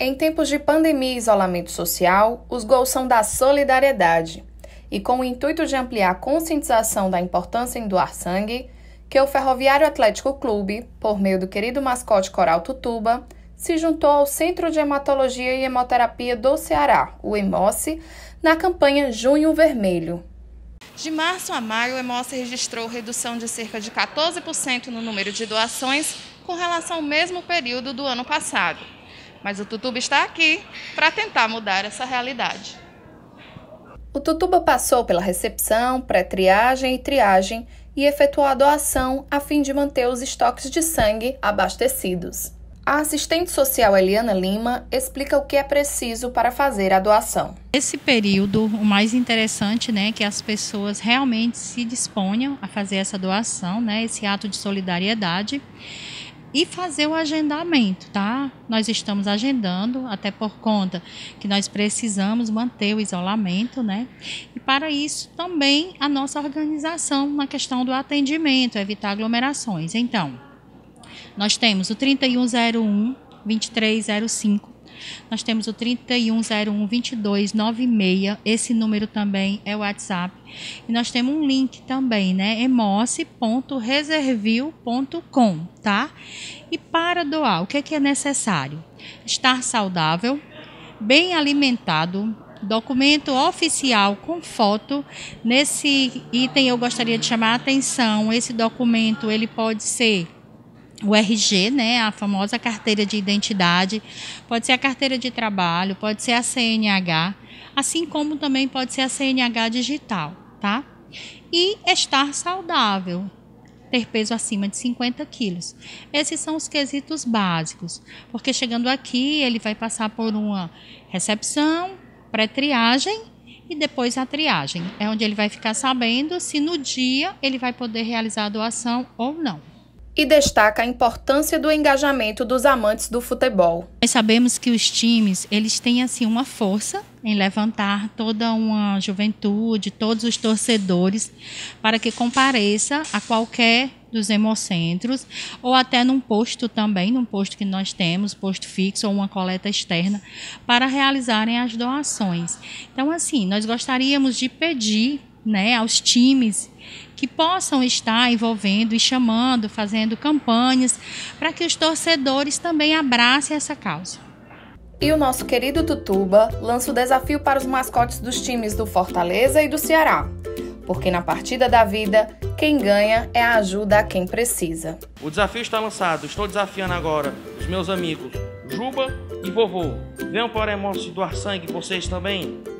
Em tempos de pandemia e isolamento social, os gols são da solidariedade. E com o intuito de ampliar a conscientização da importância em doar sangue, que o Ferroviário Atlético Clube, por meio do querido mascote coral Tutuba, se juntou ao Centro de Hematologia e Hemoterapia do Ceará, o EMOSSE, na campanha Junho Vermelho. De março a maio, o EMOSSE registrou redução de cerca de 14% no número de doações com relação ao mesmo período do ano passado. Mas o Tutuba está aqui para tentar mudar essa realidade. O Tutuba passou pela recepção, pré-triagem e triagem e efetuou a doação a fim de manter os estoques de sangue abastecidos. A assistente social Eliana Lima explica o que é preciso para fazer a doação. Nesse período, o mais interessante né, é que as pessoas realmente se disponham a fazer essa doação, né, esse ato de solidariedade e fazer o agendamento, tá? Nós estamos agendando, até por conta que nós precisamos manter o isolamento, né? E para isso também a nossa organização na questão do atendimento, evitar aglomerações. Então, nós temos o 3101 2305 nós temos o 31012296. Esse número também é o WhatsApp. E nós temos um link também, né? emoce.reservil.com, tá? E para doar, o que é que é necessário? Estar saudável, bem alimentado, documento oficial com foto. Nesse item eu gostaria de chamar a atenção, esse documento ele pode ser o RG, né, a famosa carteira de identidade, pode ser a carteira de trabalho, pode ser a CNH, assim como também pode ser a CNH digital, tá? E estar saudável, ter peso acima de 50 quilos. Esses são os quesitos básicos, porque chegando aqui ele vai passar por uma recepção, pré-triagem e depois a triagem. É onde ele vai ficar sabendo se no dia ele vai poder realizar a doação ou não e destaca a importância do engajamento dos amantes do futebol. Nós sabemos que os times, eles têm assim uma força em levantar toda uma juventude, todos os torcedores para que compareça a qualquer dos hemocentros ou até num posto também, num posto que nós temos, posto fixo ou uma coleta externa, para realizarem as doações. Então, assim, nós gostaríamos de pedir né, aos times que possam estar envolvendo e chamando, fazendo campanhas para que os torcedores também abracem essa causa. E o nosso querido Tutuba lança o desafio para os mascotes dos times do Fortaleza e do Ceará, porque na partida da vida, quem ganha é a ajuda a quem precisa. O desafio está lançado. Estou desafiando agora os meus amigos Juba e Vovô. Venham para Emócio doar sangue, vocês também.